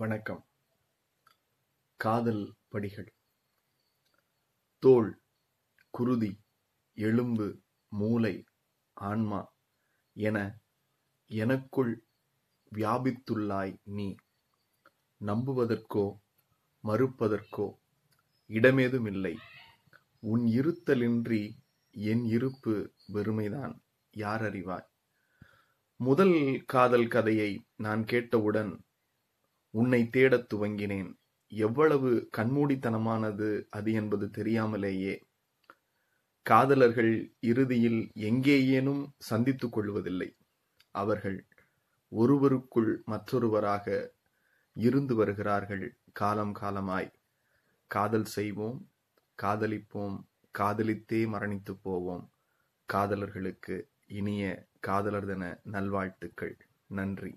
வணக்கம் காதல் படிகள் தோல் குருதி எலும்பு மூளை ஆன்மா என எனக்குள் வியாபித்துள்ளாய் நீ நம்புவதற்கோ மறுப்பதற்கோ இடமேதுமில்லை உன் இருத்தலின்றி என் இருப்பு வெறுமைதான் யார் அறிவாய் முதல் காதல் கதையை நான் கேட்டவுடன் உன்னை தேடத் துவங்கினேன் எவ்வளவு கண்மூடித்தனமானது அது என்பது தெரியாமலேயே காதலர்கள் இறுதியில் எங்கேயேனும் சந்தித்துக் கொள்வதில்லை அவர்கள் ஒருவருக்குள் மற்றொருவராக இருந்து வருகிறார்கள் காலம் காலமாய் காதல் செய்வோம் காதலிப்போம் காதலித்தே மரணித்து போவோம் காதலர்களுக்கு இனிய காதலர் தின நல்வாழ்த்துக்கள் நன்றி